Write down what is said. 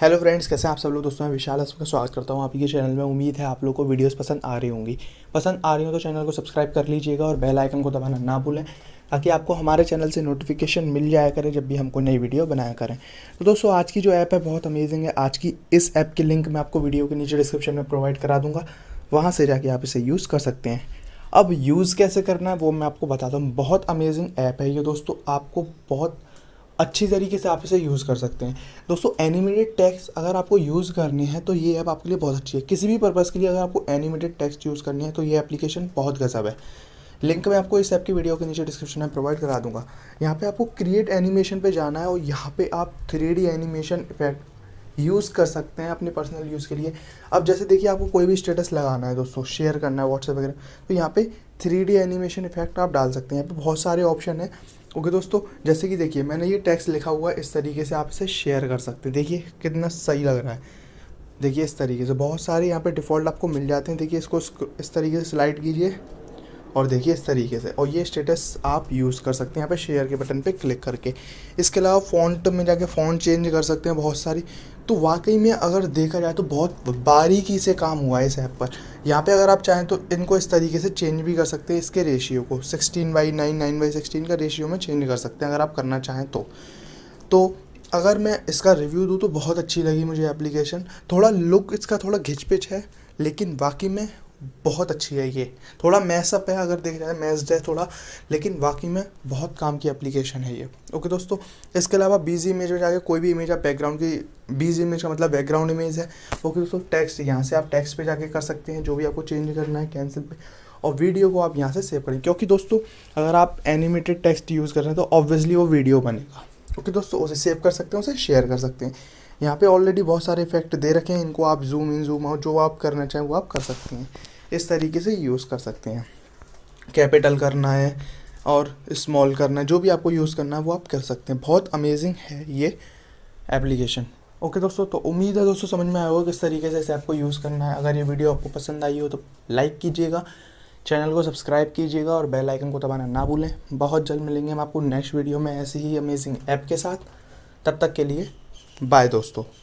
hello friends कैसे हैं आप सब लोग दोस्तों मैं विशाल आपका का स्वागत करता हूं आपके चैनल में उम्मीद है आप लोग को वीडियोस पसंद आ रही होंगी पसंद आ रही हो तो चैनल को सब्सक्राइब कर लीजिएगा और बेल आइकन को दबाना ना भूलें ताकि आपको हमारे चैनल से नोटिफिकेशन मिल जाया करें जब भी हमको नई वीडियो बनाया करें तो दोस्तों आज की जो ऐप है बहुत अमेजिंग है आज की इस ऐप की लिंक मैं आपको वीडियो के नीचे डिस्क्रिप्शन में प्रोवाइड करा दूँगा वहाँ से जाके आप इसे यूज़ कर सकते हैं अब यूज़ कैसे करना है वो मैं आपको बताता हूँ बहुत अमेजिंग ऐप है ये दोस्तों आपको बहुत अच्छी तरीके से आप इसे यूज़ कर सकते हैं दोस्तों एनिमेटेड टेक्स्ट अगर आपको यूज़ करने हैं तो ये ऐप आपके लिए बहुत अच्छी है किसी भी पर्पज़ के लिए अगर आपको एनिमेटेड टेक्स्ट यूज़ करनी है तो ये एप्लीकेशन बहुत गजब है लिंक मैं आपको इस ऐप की वीडियो के नीचे डिस्क्रिप्शन में प्रोवाइड करा दूंगा यहाँ पे आपको क्रिएट एनिमेशन पे जाना है और यहाँ पे आप थ्री एनिमेशन इफेक्ट यूज़ कर सकते हैं अपने पर्सनल यूज़ के लिए अब जैसे देखिए आपको कोई भी स्टेटस लगाना है दोस्तों शेयर करना है व्हाट्सएप वगैरह तो यहाँ पे थ्री डी एनिमेशन इफेक्ट आप डाल सकते हैं यहाँ पे बहुत सारे ऑप्शन हैं ओके दोस्तों जैसे कि देखिए मैंने ये टैक्स लिखा हुआ है इस तरीके से आप इसे शेयर कर सकते हैं देखिए कितना सही लग रहा है देखिए इस तरीके से बहुत सारे यहाँ पे डिफ़ॉल्ट आपको मिल जाते हैं देखिए इसको इस तरीके से स्लाइड कीजिए और देखिए इस तरीके से और ये स्टेटस आप यूज़ कर सकते हैं यहाँ पे शेयर के बटन पे क्लिक करके इसके अलावा फ़ॉन्ट में जाके फ़ॉन्ट चेंज कर सकते हैं बहुत सारी तो वाकई में अगर देखा जाए तो बहुत बारीकी से काम हुआ है इस ऐप पर यहाँ पे अगर आप चाहें तो इनको इस तरीके से चेंज भी कर सकते हैं इसके रेशियो को sixteen by nine nine by sixteen का रेशियो में चेंज कर सकते हैं अगर आप करना चाहें तो तो अगर मैं इसका रिव्यू दूँ तो बहुत अच्छी लगी मुझे एप्लीकेशन थोड़ा लुक इसका थोड़ा घिच पिच है लेकिन वाकई में बहुत अच्छी है ये थोड़ा मैसअप है अगर देखा जाए मैस्ड है थोड़ा लेकिन वाकई में बहुत काम की एप्लीकेशन है ये ओके दोस्तों इसके अलावा बीजी इमेज में जाकर कोई भी इमेज आप बैकग्राउंड की बीज इमेज का मतलब बैकग्राउंड इमेज है ओके दोस्तों टेक्स्ट यहाँ से आप टेक्स्ट पे जाके कर सकते हैं जो भी आपको चेंज करना है कैंसिल पे और वीडियो को आप यहाँ से सेव करें क्योंकि दोस्तों अगर आप एनिमेटेड टेक्स्ट यूज़ कर रहे हैं तो ऑब्वियसली वो वीडियो बनेगा ओके दोस्तों उसे सेव कर सकते हैं उसे शेयर कर सकते हैं यहाँ पे ऑलरेडी बहुत सारे इफेक्ट दे रखे हैं इनको आप जूम इन जूम आउट जो आप करना चाहें वो आप कर सकते हैं इस तरीके से यूज़ कर सकते हैं कैपिटल करना है और स्मॉल करना है जो भी आपको यूज़ करना है वो आप कर सकते हैं बहुत अमेजिंग है ये एप्लीकेशन ओके दोस्तों तो उम्मीद है दोस्तों समझ में आया होगा किस तरीके से इस ऐप को यूज़ करना है अगर ये वीडियो आपको पसंद आई हो तो लाइक कीजिएगा चैनल को सब्सक्राइब कीजिएगा और बेल आइकन को दबाना ना भूलें बहुत जल्द मिलेंगे हम आपको नेक्स्ट वीडियो में ऐसी ही अमेजिंग ऐप के साथ तब तक के लिए बाय दोस्तों